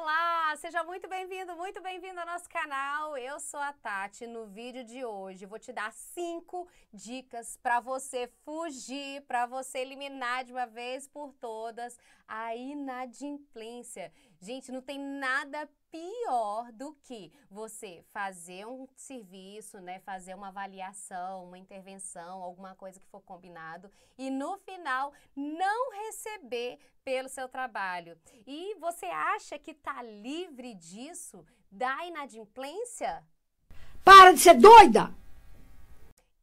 Olá, seja muito bem-vindo, muito bem-vindo ao nosso canal. Eu sou a Tati. No vídeo de hoje vou te dar cinco dicas para você fugir, para você eliminar de uma vez por todas a inadimplência. Gente, não tem nada pior do que você fazer um serviço, né, fazer uma avaliação, uma intervenção, alguma coisa que for combinado e no final não receber pelo seu trabalho. E você acha que tá livre disso, da inadimplência? Para de ser doida!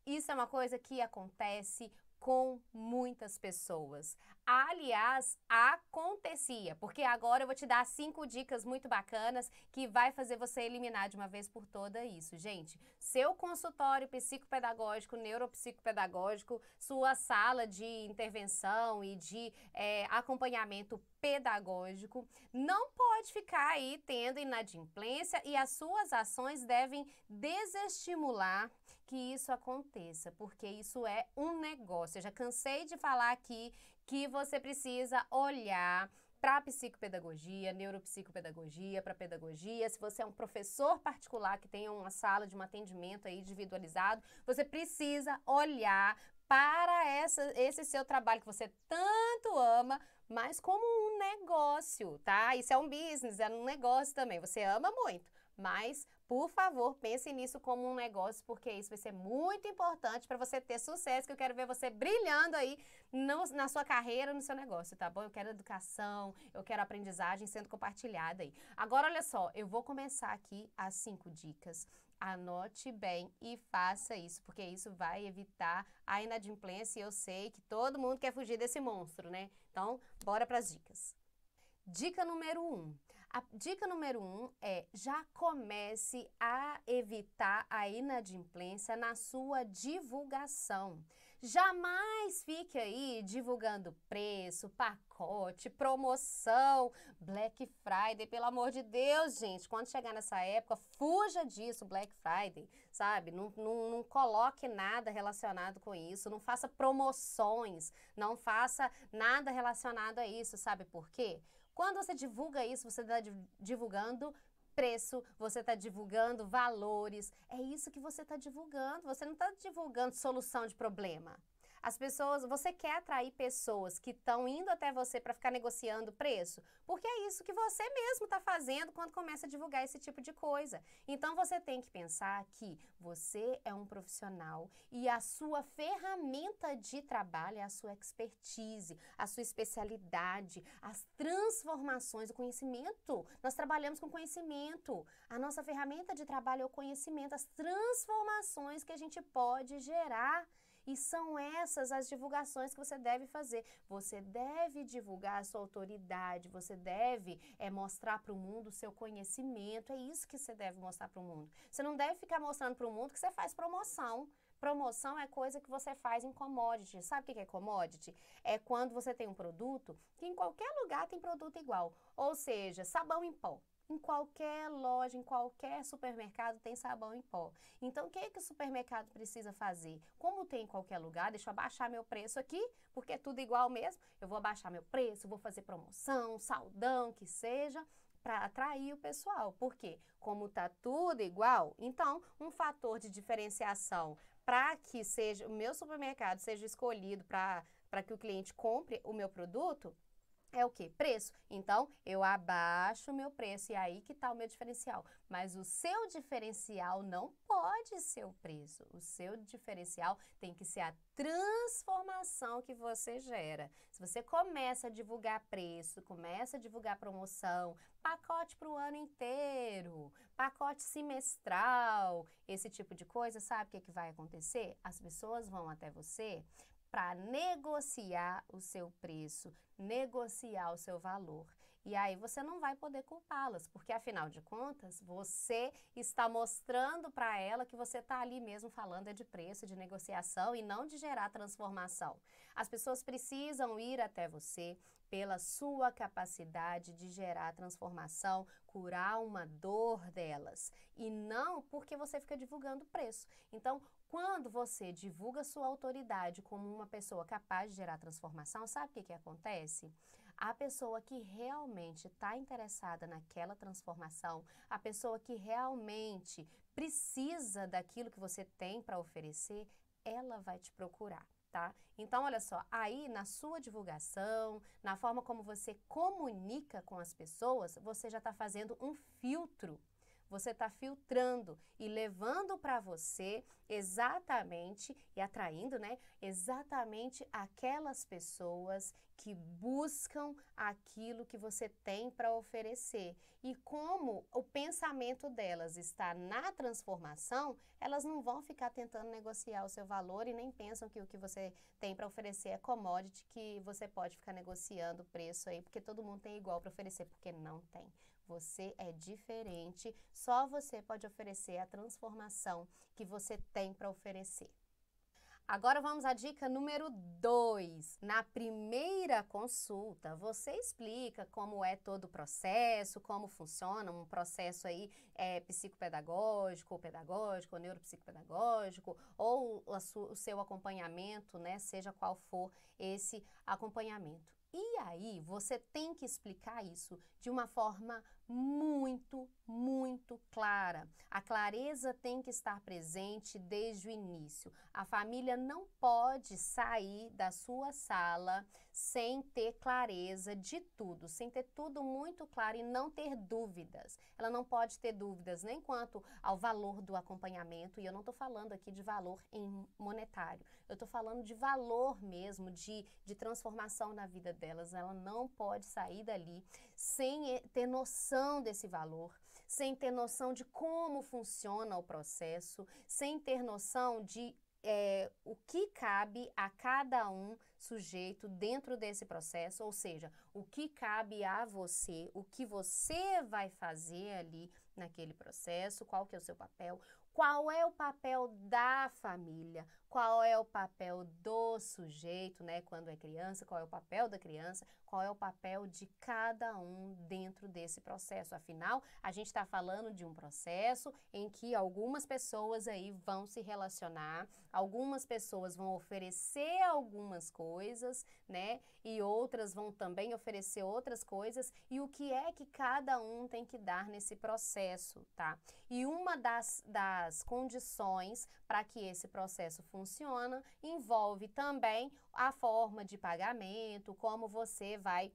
Isso é uma coisa que acontece com muitas pessoas. Aliás, acontecia, porque agora eu vou te dar cinco dicas muito bacanas que vai fazer você eliminar de uma vez por toda isso. Gente, seu consultório psicopedagógico, neuropsicopedagógico, sua sala de intervenção e de é, acompanhamento pedagógico, não pode ficar aí tendo inadimplência e as suas ações devem desestimular que isso aconteça, porque isso é um negócio. Eu já cansei de falar aqui que você precisa olhar para psicopedagogia, neuropsicopedagogia, para pedagogia. Se você é um professor particular que tem uma sala de um atendimento aí individualizado, você precisa olhar para essa, esse seu trabalho que você tanto ama, mas como um negócio, tá? Isso é um business, é um negócio também. Você ama muito, mas por favor, pense nisso como um negócio, porque isso vai ser muito importante para você ter sucesso, que eu quero ver você brilhando aí no, na sua carreira, no seu negócio, tá bom? Eu quero educação, eu quero aprendizagem sendo compartilhada aí. Agora, olha só, eu vou começar aqui as cinco dicas. Anote bem e faça isso, porque isso vai evitar a inadimplência e eu sei que todo mundo quer fugir desse monstro, né? Então, bora para as dicas. Dica número um, a dica número um é já comece a evitar a inadimplência na sua divulgação. Jamais fique aí divulgando preço, pacote, promoção, Black Friday, pelo amor de Deus, gente. Quando chegar nessa época, fuja disso, Black Friday, sabe? Não, não, não coloque nada relacionado com isso, não faça promoções, não faça nada relacionado a isso, sabe por quê? Quando você divulga isso, você está divulgando preço, você está divulgando valores. É isso que você está divulgando. Você não está divulgando solução de problema. As pessoas, você quer atrair pessoas que estão indo até você para ficar negociando preço, porque é isso que você mesmo está fazendo quando começa a divulgar esse tipo de coisa. Então você tem que pensar que você é um profissional e a sua ferramenta de trabalho é a sua expertise, a sua especialidade, as transformações, o conhecimento. Nós trabalhamos com conhecimento. A nossa ferramenta de trabalho é o conhecimento, as transformações que a gente pode gerar e são essas as divulgações que você deve fazer. Você deve divulgar a sua autoridade, você deve é, mostrar para o mundo o seu conhecimento. É isso que você deve mostrar para o mundo. Você não deve ficar mostrando para o mundo que você faz promoção. Promoção é coisa que você faz em commodity. Sabe o que é commodity? É quando você tem um produto que em qualquer lugar tem produto igual. Ou seja, sabão em pó. Em qualquer loja, em qualquer supermercado tem sabão em pó. Então, o que, é que o supermercado precisa fazer? Como tem em qualquer lugar, deixa eu abaixar meu preço aqui, porque é tudo igual mesmo. Eu vou abaixar meu preço, vou fazer promoção, saldão, que seja, para atrair o pessoal. Porque, como está tudo igual, então um fator de diferenciação para que seja o meu supermercado seja escolhido para que o cliente compre o meu produto é o que? Preço. Então, eu abaixo o meu preço e é aí que está o meu diferencial. Mas o seu diferencial não pode ser o preço. O seu diferencial tem que ser a transformação que você gera. Se você começa a divulgar preço, começa a divulgar promoção, pacote para o ano inteiro, pacote semestral, esse tipo de coisa, sabe o que, é que vai acontecer? As pessoas vão até você para negociar o seu preço, negociar o seu valor. E aí você não vai poder culpá-las, porque afinal de contas, você está mostrando para ela que você está ali mesmo falando é de preço, de negociação e não de gerar transformação. As pessoas precisam ir até você, pela sua capacidade de gerar transformação, curar uma dor delas e não porque você fica divulgando preço. Então, quando você divulga sua autoridade como uma pessoa capaz de gerar transformação, sabe o que, que acontece? A pessoa que realmente está interessada naquela transformação, a pessoa que realmente precisa daquilo que você tem para oferecer, ela vai te procurar tá? Então, olha só, aí na sua divulgação, na forma como você comunica com as pessoas, você já está fazendo um filtro você está filtrando e levando para você exatamente e atraindo, né? Exatamente aquelas pessoas que buscam aquilo que você tem para oferecer. E como o pensamento delas está na transformação, elas não vão ficar tentando negociar o seu valor e nem pensam que o que você tem para oferecer é commodity, que você pode ficar negociando o preço aí, porque todo mundo tem igual para oferecer, porque não tem. Você é diferente, só você pode oferecer a transformação que você tem para oferecer. Agora vamos à dica número 2. Na primeira consulta, você explica como é todo o processo, como funciona um processo aí é, psicopedagógico, ou pedagógico, ou neuropsicopedagógico, ou o seu acompanhamento, né, seja qual for esse acompanhamento. E aí você tem que explicar isso de uma forma muito, muito clara. A clareza tem que estar presente desde o início. A família não pode sair da sua sala sem ter clareza de tudo, sem ter tudo muito claro e não ter dúvidas. Ela não pode ter dúvidas nem quanto ao valor do acompanhamento, e eu não estou falando aqui de valor em monetário, eu estou falando de valor mesmo, de, de transformação na vida delas. Ela não pode sair dali sem eh, ter noção desse valor, sem ter noção de como funciona o processo, sem ter noção de é, o que cabe a cada um sujeito dentro desse processo, ou seja, o que cabe a você, o que você vai fazer ali naquele processo, qual que é o seu papel, qual é o papel da família? Qual é o papel do sujeito, né, quando é criança? Qual é o papel da criança? Qual é o papel de cada um dentro desse processo? Afinal, a gente está falando de um processo em que algumas pessoas aí vão se relacionar, algumas pessoas vão oferecer algumas coisas, né, e outras vão também oferecer outras coisas. E o que é que cada um tem que dar nesse processo, tá? E uma das, das as condições para que esse processo funcione, envolve também a forma de pagamento, como você vai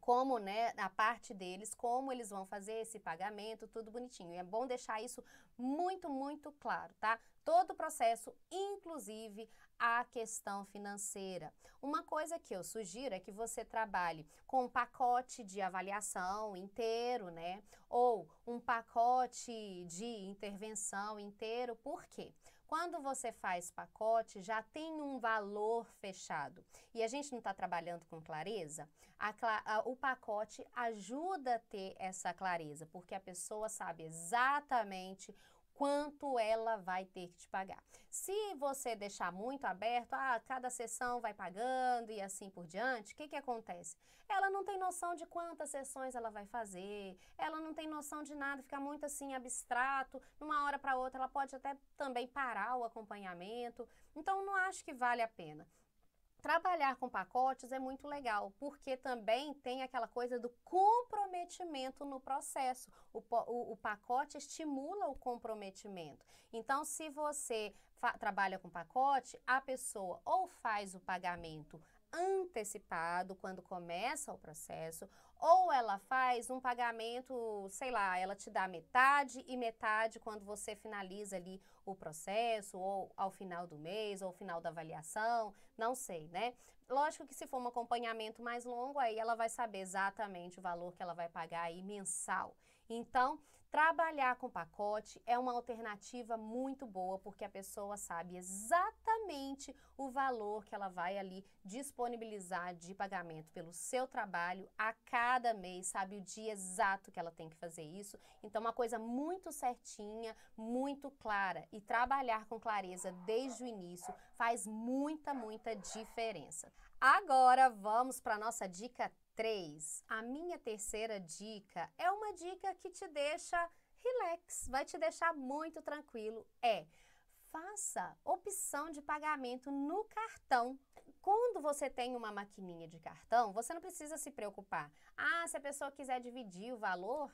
como, né, a parte deles, como eles vão fazer esse pagamento, tudo bonitinho. E é bom deixar isso muito, muito claro, tá? Todo o processo, inclusive a questão financeira. Uma coisa que eu sugiro é que você trabalhe com um pacote de avaliação inteiro, né? Ou um pacote de intervenção inteiro. Por quê? Quando você faz pacote, já tem um valor fechado. E a gente não está trabalhando com clareza? A, a, o pacote ajuda a ter essa clareza, porque a pessoa sabe exatamente quanto ela vai ter que te pagar. Se você deixar muito aberto, ah, cada sessão vai pagando e assim por diante, o que, que acontece? Ela não tem noção de quantas sessões ela vai fazer, ela não tem noção de nada, fica muito assim abstrato, numa hora para outra ela pode até também parar o acompanhamento, então não acho que vale a pena trabalhar com pacotes é muito legal, porque também tem aquela coisa do comprometimento no processo. O, o, o pacote estimula o comprometimento. Então, se você trabalha com pacote, a pessoa ou faz o pagamento antecipado quando começa o processo, ou ela faz um pagamento, sei lá, ela te dá metade e metade quando você finaliza ali o processo, ou ao final do mês, ou ao final da avaliação, não sei, né? Lógico que se for um acompanhamento mais longo, aí ela vai saber exatamente o valor que ela vai pagar aí mensal. Então, trabalhar com pacote é uma alternativa muito boa, porque a pessoa sabe exatamente exatamente o valor que ela vai ali disponibilizar de pagamento pelo seu trabalho a cada mês, sabe o dia exato que ela tem que fazer isso. Então, uma coisa muito certinha, muito clara e trabalhar com clareza desde o início faz muita, muita diferença. Agora vamos para nossa dica 3. A minha terceira dica é uma dica que te deixa relax, vai te deixar muito tranquilo. É faça opção de pagamento no cartão. Quando você tem uma maquininha de cartão, você não precisa se preocupar. Ah, se a pessoa quiser dividir o valor,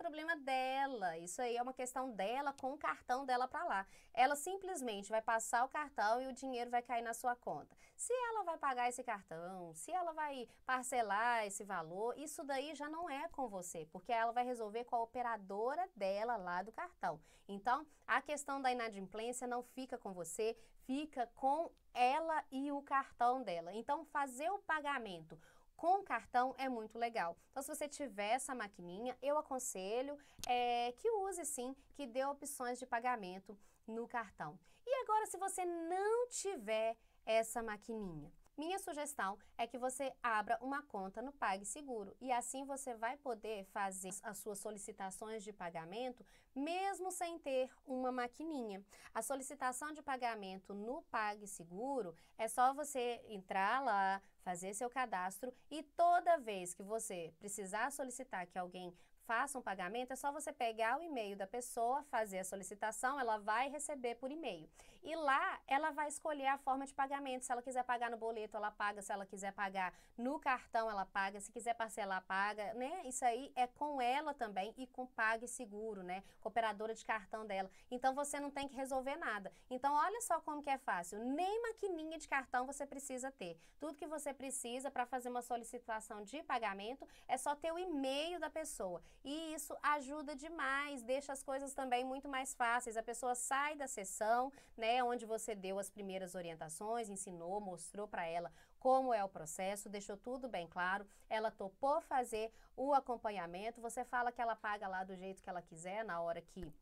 Problema dela. Isso aí é uma questão dela com o cartão dela para lá. Ela simplesmente vai passar o cartão e o dinheiro vai cair na sua conta. Se ela vai pagar esse cartão, se ela vai parcelar esse valor, isso daí já não é com você, porque ela vai resolver com a operadora dela lá do cartão. Então, a questão da inadimplência não fica com você, fica com ela e o cartão dela. Então, fazer o pagamento com cartão é muito legal. Então, se você tiver essa maquininha, eu aconselho é, que use sim, que dê opções de pagamento no cartão. E agora, se você não tiver essa maquininha, minha sugestão é que você abra uma conta no PagSeguro e assim você vai poder fazer as suas solicitações de pagamento mesmo sem ter uma maquininha. A solicitação de pagamento no PagSeguro é só você entrar lá, fazer seu cadastro e toda vez que você precisar solicitar que alguém faça um pagamento, é só você pegar o e-mail da pessoa, fazer a solicitação, ela vai receber por e-mail. E lá ela vai escolher a forma de pagamento. Se ela quiser pagar no boleto, ela paga. Se ela quiser pagar no cartão, ela paga. Se quiser parcelar, paga, né? Isso aí é com ela também e com PagSeguro, né? Com operadora de cartão dela. Então você não tem que resolver nada. Então olha só como que é fácil. Nem maquininha de cartão você precisa ter. Tudo que você precisa para fazer uma solicitação de pagamento é só ter o e-mail da pessoa e isso ajuda demais, deixa as coisas também muito mais fáceis. A pessoa sai da sessão, né, onde você deu as primeiras orientações, ensinou, mostrou para ela como é o processo, deixou tudo bem claro, ela topou fazer o acompanhamento, você fala que ela paga lá do jeito que ela quiser na hora que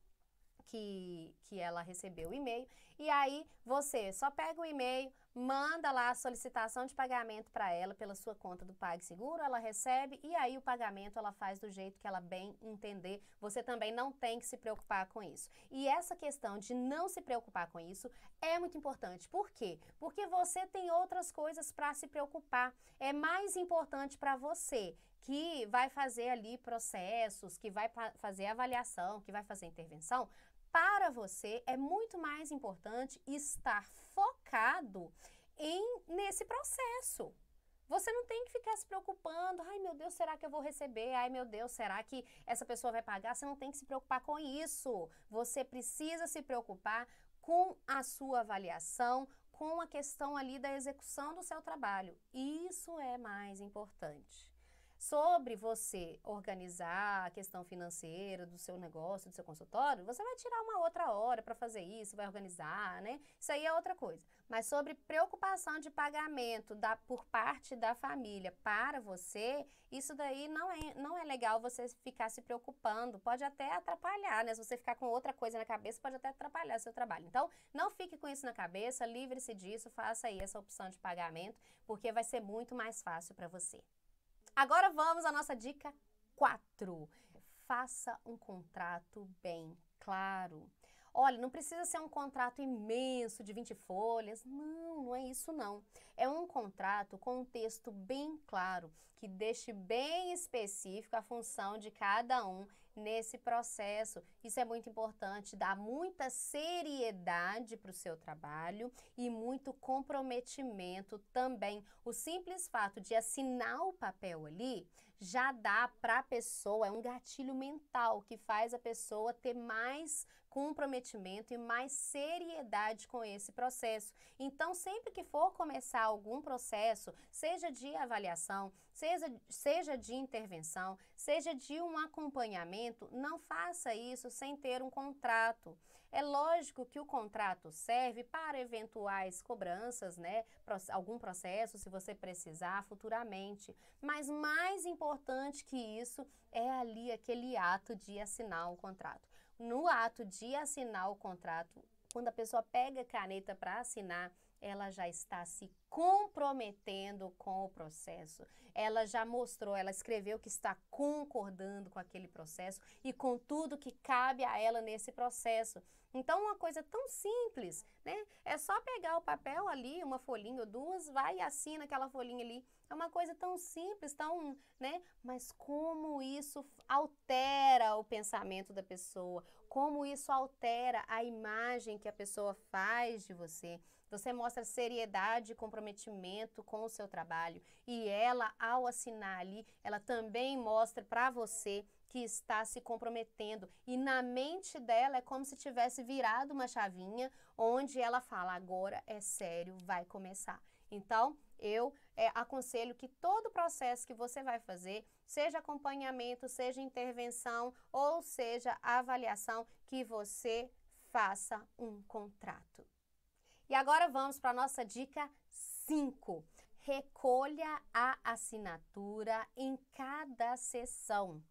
que, que ela recebeu o e-mail. E aí você só pega o e-mail, manda lá a solicitação de pagamento para ela pela sua conta do PagSeguro, ela recebe e aí o pagamento ela faz do jeito que ela bem entender. Você também não tem que se preocupar com isso. E essa questão de não se preocupar com isso é muito importante. Por quê? Porque você tem outras coisas para se preocupar. É mais importante para você que vai fazer ali processos, que vai fazer avaliação, que vai fazer intervenção, para você é muito mais importante estar focado em nesse processo. Você não tem que ficar se preocupando, ai meu Deus, será que eu vou receber? Ai meu Deus, será que essa pessoa vai pagar? Você não tem que se preocupar com isso. Você precisa se preocupar com a sua avaliação, com a questão ali da execução do seu trabalho. Isso é mais importante sobre você organizar a questão financeira do seu negócio, do seu consultório, você vai tirar uma outra hora para fazer isso, vai organizar, né? Isso aí é outra coisa. Mas sobre preocupação de pagamento da, por parte da família para você, isso daí não é, não é legal você ficar se preocupando. Pode até atrapalhar, né? Se você ficar com outra coisa na cabeça, pode até atrapalhar seu trabalho. Então, não fique com isso na cabeça, livre-se disso, faça aí essa opção de pagamento, porque vai ser muito mais fácil para você. Agora vamos à nossa dica 4. Faça um contrato bem claro. Olha, não precisa ser um contrato imenso de 20 folhas. Não, não é isso não. É um contrato com um texto bem claro, que deixe bem específico a função de cada um nesse processo. Isso é muito importante, dá muita seriedade para o seu trabalho e muito comprometimento também. O simples fato de assinar o papel ali já dá para a pessoa, é um gatilho mental que faz a pessoa ter mais comprometimento e mais seriedade com esse processo. Então, sempre que for começar algum processo, seja de avaliação, seja, seja de intervenção, seja de um acompanhamento, não faça isso sem ter um contrato. É lógico que o contrato serve para eventuais cobranças, né, algum processo, se você precisar futuramente, mas mais importante que isso é ali aquele ato de assinar o contrato. No ato de assinar o contrato, quando a pessoa pega a caneta para assinar, ela já está se comprometendo com o processo. Ela já mostrou, ela escreveu que está concordando com aquele processo e com tudo que cabe a ela nesse processo. Então, uma coisa tão simples, né? É só pegar o papel ali, uma folhinha ou duas, vai e assina aquela folhinha ali. É uma coisa tão simples, tão, né? Mas como isso altera o pensamento da pessoa? Como isso altera a imagem que a pessoa faz de você? Você mostra seriedade e comprometimento com o seu trabalho e ela, ao assinar ali, ela também mostra para você que está se comprometendo. E na mente dela é como se tivesse virado uma chavinha onde ela fala: agora é sério, vai começar. Então, eu é, aconselho que todo processo que você vai fazer, seja acompanhamento, seja intervenção ou seja avaliação, que você faça um contrato. E agora vamos para a nossa dica 5. Recolha a assinatura em cada sessão.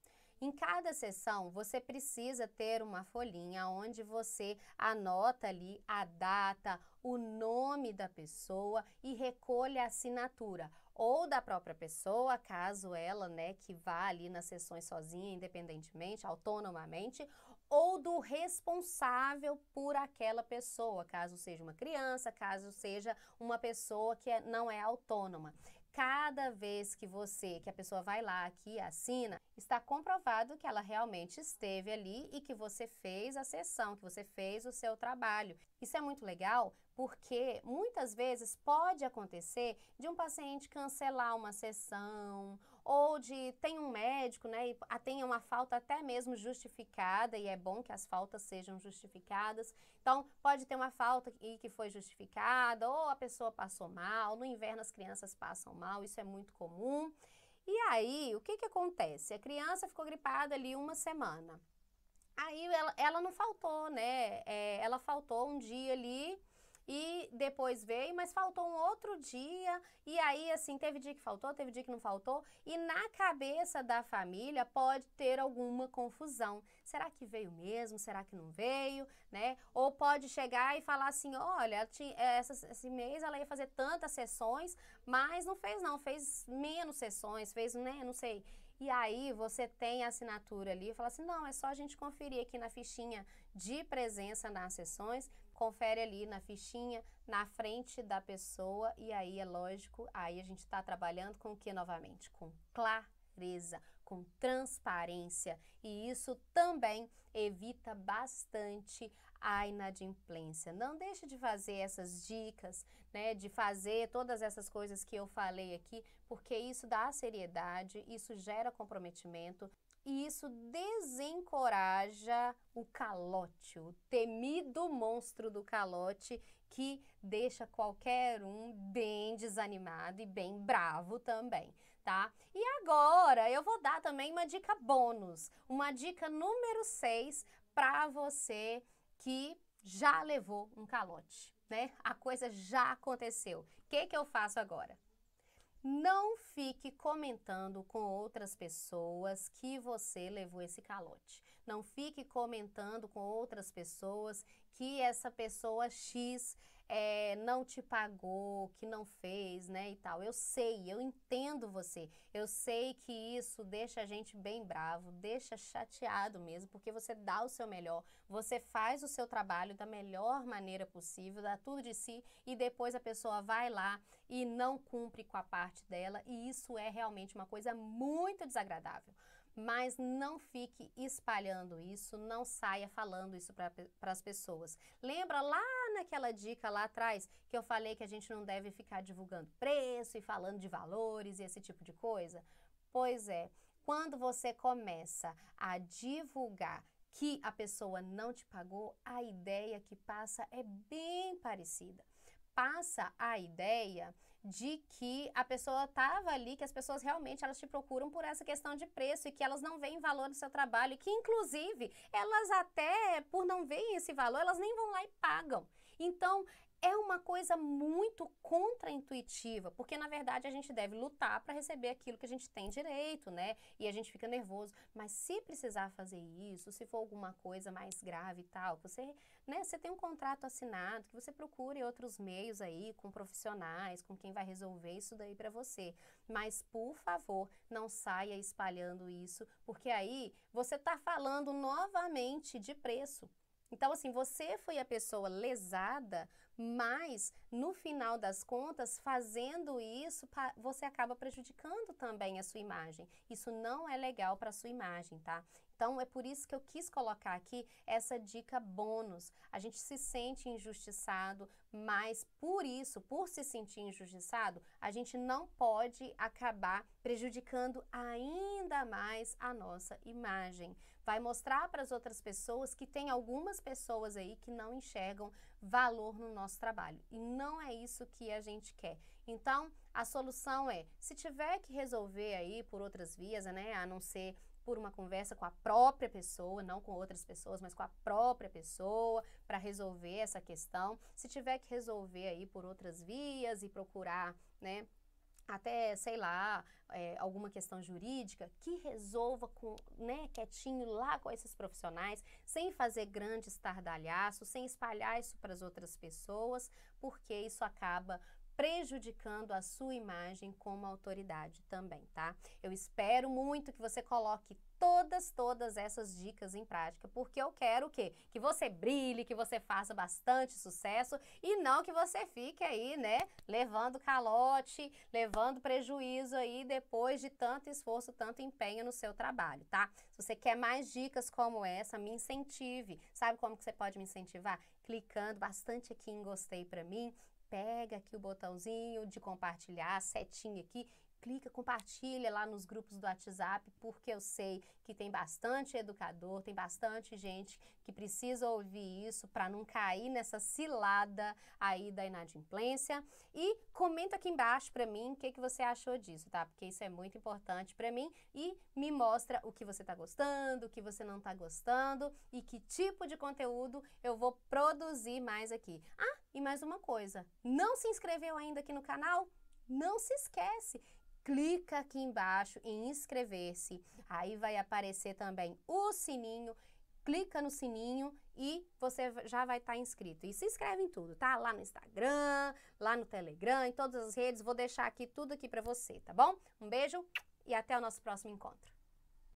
Em cada sessão, você precisa ter uma folhinha onde você anota ali a data, o nome da pessoa e recolha a assinatura ou da própria pessoa, caso ela, né, que vá ali nas sessões sozinha, independentemente, autonomamente, ou do responsável por aquela pessoa, caso seja uma criança, caso seja uma pessoa que é, não é autônoma. Cada vez que você, que a pessoa vai lá aqui, assina, está comprovado que ela realmente esteve ali e que você fez a sessão, que você fez o seu trabalho. Isso é muito legal porque muitas vezes pode acontecer de um paciente cancelar uma sessão ou de tem um médico, né, e tem uma falta até mesmo justificada, e é bom que as faltas sejam justificadas. Então, pode ter uma falta e que foi justificada, ou a pessoa passou mal, no inverno as crianças passam mal, isso é muito comum. E aí, o que, que acontece? A criança ficou gripada ali uma semana. Aí ela, ela não faltou, né? É, ela faltou um dia ali e depois veio, mas faltou um outro dia, e aí assim, teve dia que faltou, teve dia que não faltou, e na cabeça da família pode ter alguma confusão. Será que veio mesmo? Será que não veio, né? Ou pode chegar e falar assim: "Olha, eh, essa, esse mês ela ia fazer tantas sessões, mas não fez não, fez menos sessões, fez, né, não sei". E aí você tem a assinatura ali, e fala assim: "Não, é só a gente conferir aqui na fichinha de presença nas sessões" confere ali na fichinha, na frente da pessoa, e aí é lógico, aí a gente está trabalhando com o que novamente? Com clareza, com transparência, e isso também evita bastante a inadimplência. Não deixe de fazer essas dicas, né, de fazer todas essas coisas que eu falei aqui, porque isso dá seriedade, isso gera comprometimento e isso desencoraja o calote, o temido monstro do calote que deixa qualquer um bem desanimado e bem bravo também, tá? E agora eu vou dar também uma dica bônus, uma dica número 6 para você que já levou um calote, né? A coisa já aconteceu. O que, que eu faço agora? Não fique comentando com outras pessoas que você levou esse calote. Não fique comentando com outras pessoas que essa pessoa X é, não te pagou, que não fez, né, e tal. Eu sei, eu entendo você. Eu sei que isso deixa a gente bem bravo, deixa chateado mesmo, porque você dá o seu melhor, você faz o seu trabalho da melhor maneira possível, dá tudo de si e depois a pessoa vai lá e não cumpre com a parte dela e isso é realmente uma coisa muito desagradável mas não fique espalhando isso, não saia falando isso para as pessoas. Lembra lá naquela dica lá atrás que eu falei que a gente não deve ficar divulgando preço e falando de valores e esse tipo de coisa? Pois é, quando você começa a divulgar que a pessoa não te pagou, a ideia que passa é bem parecida. Passa a ideia de que a pessoa estava ali, que as pessoas realmente elas te procuram por essa questão de preço e que elas não veem valor no seu trabalho e que inclusive elas até por não verem esse valor, elas nem vão lá e pagam. Então, é uma coisa muito contraintuitiva, porque na verdade a gente deve lutar para receber aquilo que a gente tem direito, né? E a gente fica nervoso. Mas se precisar fazer isso, se for alguma coisa mais grave e tal, você, né, você tem um contrato assinado, que você procure outros meios aí com profissionais, com quem vai resolver isso daí para você. Mas por favor, não saia espalhando isso, porque aí você está falando novamente de preço. Então, assim, você foi a pessoa lesada mas no final das contas, fazendo isso, você acaba prejudicando também a sua imagem. Isso não é legal para a sua imagem, tá? Então é por isso que eu quis colocar aqui essa dica bônus. A gente se sente injustiçado, mas por isso, por se sentir injustiçado, a gente não pode acabar prejudicando ainda mais a nossa imagem. Vai mostrar para as outras pessoas que tem algumas pessoas aí que não enxergam valor no nosso trabalho. E não é isso que a gente quer. Então, a solução é, se tiver que resolver aí por outras vias, né, a não ser por uma conversa com a própria pessoa, não com outras pessoas, mas com a própria pessoa, para resolver essa questão. Se tiver que resolver aí por outras vias e procurar, né, até, sei lá, é, alguma questão jurídica, que resolva com, né, quietinho lá com esses profissionais, sem fazer grandes estardalhaço, sem espalhar isso para as outras pessoas, porque isso acaba prejudicando a sua imagem como autoridade também, tá? Eu espero muito que você coloque todas, todas essas dicas em prática, porque eu quero o quê? Que você brilhe, que você faça bastante sucesso e não que você fique aí, né, levando calote, levando prejuízo aí depois de tanto esforço, tanto empenho no seu trabalho, tá? Se você quer mais dicas como essa, me incentive. Sabe como que você pode me incentivar? Clicando bastante aqui em gostei para mim, pega aqui o botãozinho de compartilhar, setinha aqui, clica, compartilha lá nos grupos do WhatsApp, porque eu sei que tem bastante educador, tem bastante gente que precisa ouvir isso para não cair nessa cilada aí da inadimplência. E comenta aqui embaixo para mim o que, que você achou disso, tá? Porque isso é muito importante para mim e me mostra o que você está gostando, o que você não está gostando e que tipo de conteúdo eu vou produzir mais aqui. Ah, e mais uma coisa, não se inscreveu ainda aqui no canal? Não se esquece, clica aqui embaixo em inscrever-se. Aí vai aparecer também o sininho clica no sininho e você já vai estar tá inscrito. E se inscreve em tudo, tá? Lá no Instagram, lá no Telegram, em todas as redes. Vou deixar aqui tudo aqui para você, tá bom? Um beijo e até o nosso próximo encontro.